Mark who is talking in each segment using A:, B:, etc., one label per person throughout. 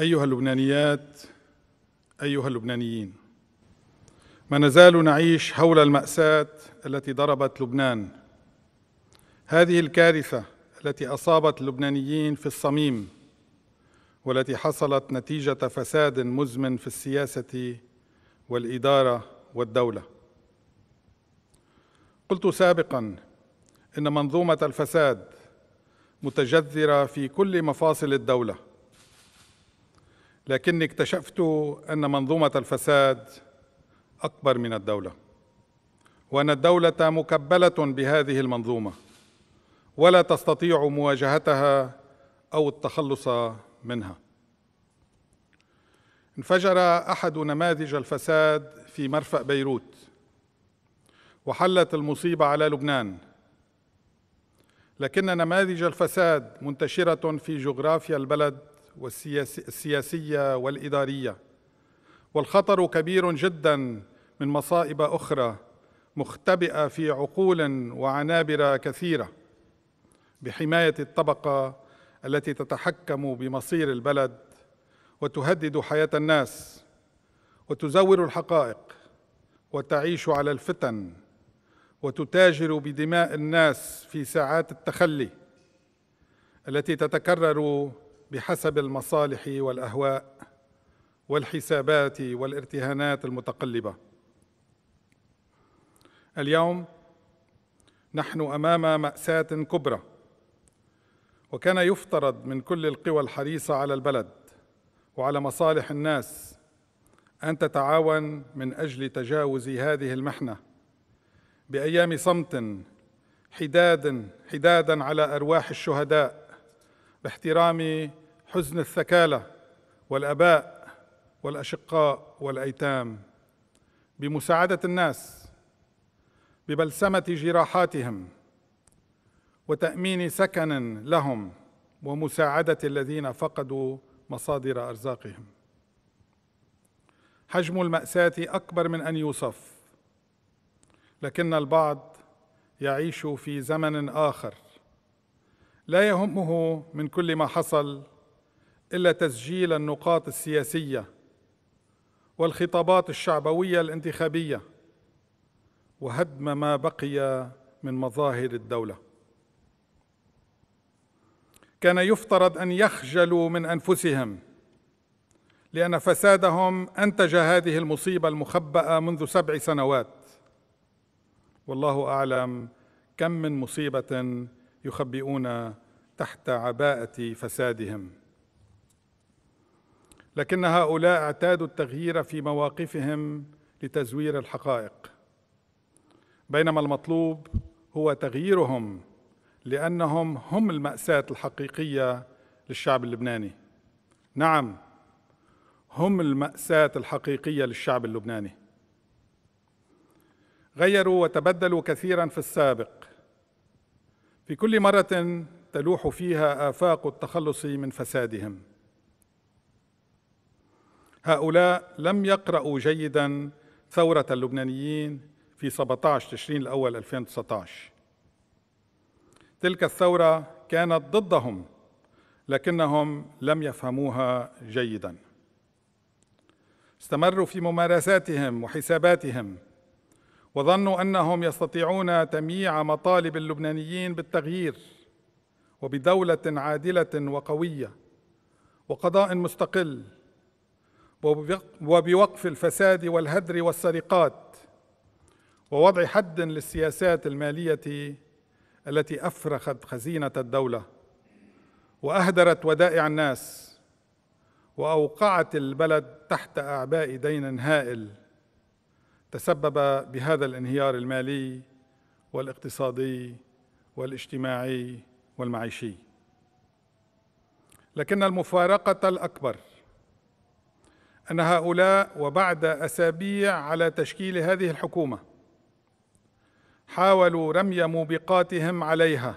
A: أيها اللبنانيات أيها اللبنانيين ما نزال نعيش حول المأساة التي ضربت لبنان هذه الكارثة التي أصابت اللبنانيين في الصميم والتي حصلت نتيجة فساد مزمن في السياسة والإدارة والدولة قلت سابقا إن منظومة الفساد متجذرة في كل مفاصل الدولة لكني اكتشفت أن منظومة الفساد أكبر من الدولة وأن الدولة مكبلة بهذه المنظومة ولا تستطيع مواجهتها أو التخلص منها انفجر أحد نماذج الفساد في مرفأ بيروت وحلت المصيبة على لبنان لكن نماذج الفساد منتشرة في جغرافيا البلد والسياسية والإدارية والخطر كبير جدا من مصائب أخرى مختبئة في عقول وعنابر كثيرة بحماية الطبقة التي تتحكم بمصير البلد وتهدد حياة الناس وتزور الحقائق وتعيش على الفتن وتتاجر بدماء الناس في ساعات التخلي التي تتكرر بحسب المصالح والاهواء والحسابات والارتهانات المتقلبه اليوم نحن امام ماساه كبرى وكان يفترض من كل القوى الحريصه على البلد وعلى مصالح الناس ان تتعاون من اجل تجاوز هذه المحنه بايام صمت حداد حدادا على ارواح الشهداء باحترام حزن الثكالى والاباء والاشقاء والايتام بمساعده الناس ببلسمه جراحاتهم وتامين سكن لهم ومساعده الذين فقدوا مصادر ارزاقهم حجم الماساه اكبر من ان يوصف لكن البعض يعيش في زمن اخر لا يهمه من كل ما حصل الا تسجيل النقاط السياسيه والخطابات الشعبويه الانتخابيه وهدم ما بقي من مظاهر الدوله كان يفترض ان يخجلوا من انفسهم لان فسادهم انتج هذه المصيبه المخبأه منذ سبع سنوات والله اعلم كم من مصيبه يخبئون تحت عباءه فسادهم لكن هؤلاء اعتادوا التغيير في مواقفهم لتزوير الحقائق بينما المطلوب هو تغييرهم لانهم هم الماساه الحقيقيه للشعب اللبناني نعم هم الماساه الحقيقيه للشعب اللبناني غيروا وتبدلوا كثيرا في السابق في كل مرة تلوح فيها آفاق التخلص من فسادهم هؤلاء لم يقرأوا جيدا ثورة اللبنانيين في 17 تشرين الأول 2019 تلك الثورة كانت ضدهم لكنهم لم يفهموها جيدا استمروا في ممارساتهم وحساباتهم وظنوا انهم يستطيعون تمييع مطالب اللبنانيين بالتغيير وبدوله عادله وقويه وقضاء مستقل وبوقف الفساد والهدر والسرقات ووضع حد للسياسات الماليه التي افرخت خزينه الدوله واهدرت ودائع الناس واوقعت البلد تحت اعباء دين هائل تسبب بهذا الانهيار المالي والاقتصادي والاجتماعي والمعيشي لكن المفارقه الاكبر ان هؤلاء وبعد اسابيع على تشكيل هذه الحكومه حاولوا رمي موبقاتهم عليها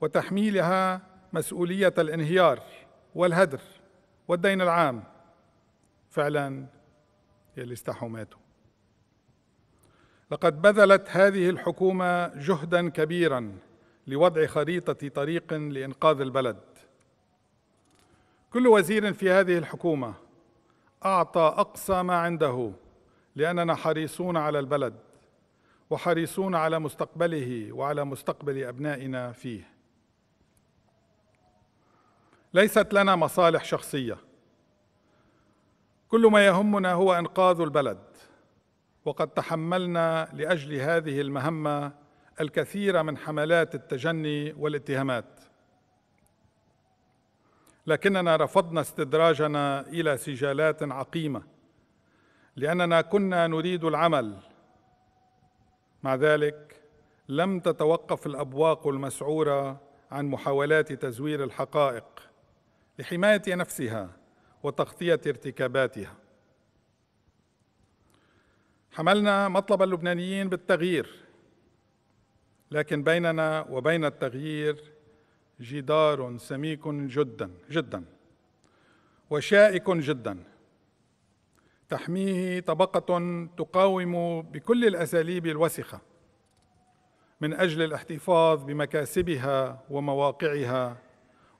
A: وتحميلها مسؤوليه الانهيار والهدر والدين العام فعلا يلي استحوا ماتوا لقد بذلت هذه الحكومة جهدا كبيرا لوضع خريطة طريق لإنقاذ البلد كل وزير في هذه الحكومة أعطى أقصى ما عنده لأننا حريصون على البلد وحريصون على مستقبله وعلى مستقبل أبنائنا فيه ليست لنا مصالح شخصية كل ما يهمنا هو إنقاذ البلد وقد تحملنا لاجل هذه المهمه الكثير من حملات التجني والاتهامات لكننا رفضنا استدراجنا الى سجالات عقيمه لاننا كنا نريد العمل مع ذلك لم تتوقف الابواق المسعوره عن محاولات تزوير الحقائق لحمايه نفسها وتغطيه ارتكاباتها حملنا مطلب اللبنانيين بالتغيير لكن بيننا وبين التغيير جدار سميك جدا جدا وشائك جدا تحميه طبقة تقاوم بكل الأساليب الوسخة من أجل الاحتفاظ بمكاسبها ومواقعها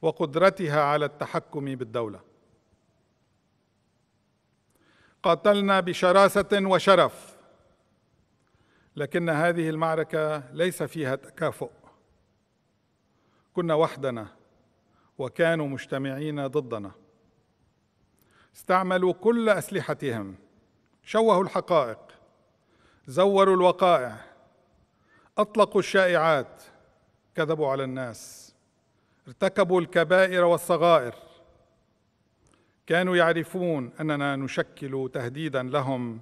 A: وقدرتها على التحكم بالدولة قاتلنا بشراسة وشرف لكن هذه المعركة ليس فيها تكافؤ كنا وحدنا وكانوا مجتمعين ضدنا استعملوا كل أسلحتهم شوهوا الحقائق زوروا الوقائع أطلقوا الشائعات كذبوا على الناس ارتكبوا الكبائر والصغائر كانوا يعرفون اننا نشكل تهديدا لهم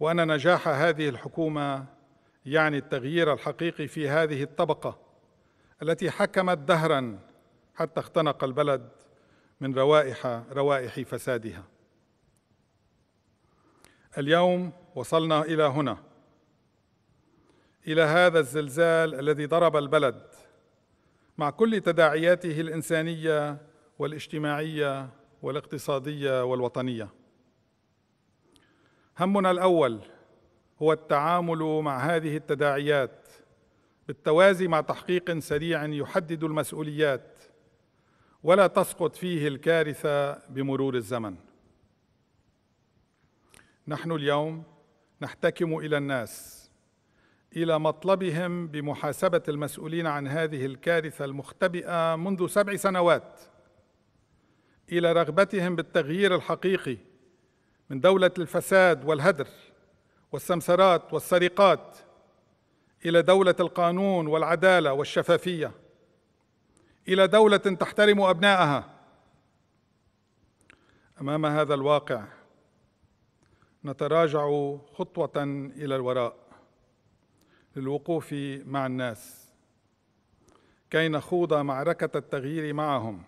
A: وان نجاح هذه الحكومه يعني التغيير الحقيقي في هذه الطبقه التي حكمت دهرا حتى اختنق البلد من روائح روائح فسادها اليوم وصلنا الى هنا الى هذا الزلزال الذي ضرب البلد مع كل تداعياته الانسانيه والاجتماعيه والاقتصادية والوطنية. همنا الأول هو التعامل مع هذه التداعيات بالتوازي مع تحقيق سريع يحدد المسؤوليات ولا تسقط فيه الكارثة بمرور الزمن. نحن اليوم نحتكم إلى الناس الى مطلبهم بمحاسبه المسؤولين عن هذه الكارثه المختبئه منذ سبع سنوات الى رغبتهم بالتغيير الحقيقي من دوله الفساد والهدر والسمسرات والسرقات الى دوله القانون والعداله والشفافيه الى دوله تحترم ابنائها امام هذا الواقع نتراجع خطوه الى الوراء للوقوف مع الناس كي نخوض معركه التغيير معهم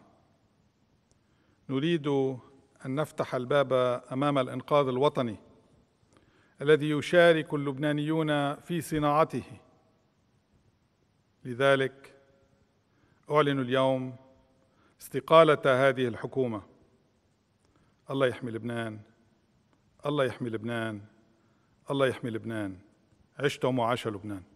A: نريد أن نفتح الباب أمام الإنقاذ الوطني الذي يشارك اللبنانيون في صناعته لذلك أعلن اليوم استقالة هذه الحكومة الله يحمي لبنان الله يحمي لبنان الله يحمي لبنان عشتم وعاش لبنان